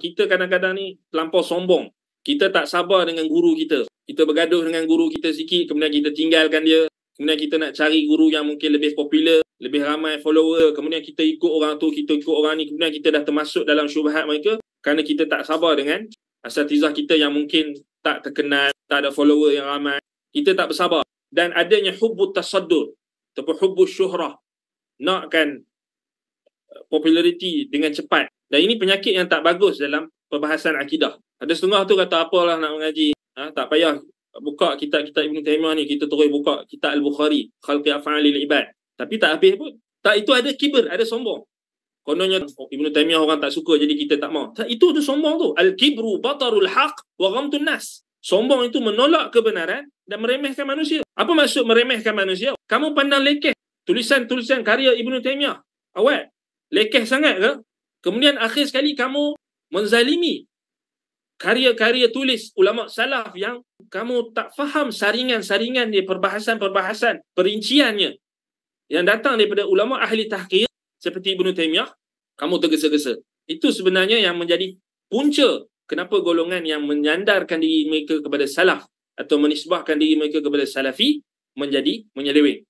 kita kadang-kadang ni terlampau sombong. Kita tak sabar dengan guru kita. Kita bergaduh dengan guru kita sikit, kemudian kita tinggalkan dia. Kemudian kita nak cari guru yang mungkin lebih popular, lebih ramai follower. Kemudian kita ikut orang tu, kita ikut orang ni. Kemudian kita dah termasuk dalam syubhat mereka kerana kita tak sabar dengan asatizah kita yang mungkin tak terkenal, tak ada follower yang ramai. Kita tak bersabar. Dan adanya hubbut tasaddur ataupun hubbut syuhrah. Nakkan eh, populariti dengan cepat. Dan ini penyakit yang tak bagus dalam perbahasan akidah. Ada setengah tu kata apalah nak mengaji. Ha, tak payah buka kitab-kitab Ibn Taymiyyah ni. Kita terus buka kitab Al-Bukhari. Khalqi Afa'alil Ibad. Tapi tak habis pun. Tak itu ada kibir, ada sombong. Kononnya oh, Ibn Taymiyyah orang tak suka jadi kita tak mau. Tak, itu tu sombong tu. Al-kibru batarul haq wa ghamtun nas. Sombong itu menolak kebenaran dan meremehkan manusia. Apa maksud meremehkan manusia? Kamu pandang lekeh tulisan-tulisan karya Ibn Taymiyyah. Awak lekeh sangat ke? Kemudian akhir sekali kamu menzalimi karya-karya tulis ulama salaf yang kamu tak faham saringan-saringan dia perbahasan-perbahasan perinciannya yang datang daripada ulama ahli tahqir seperti Ibnu Taimiyah kamu tergesa-gesa. Itu sebenarnya yang menjadi punca kenapa golongan yang menyandarkan diri mereka kepada salaf atau menisbahkan diri mereka kepada salafi menjadi menyeleweng.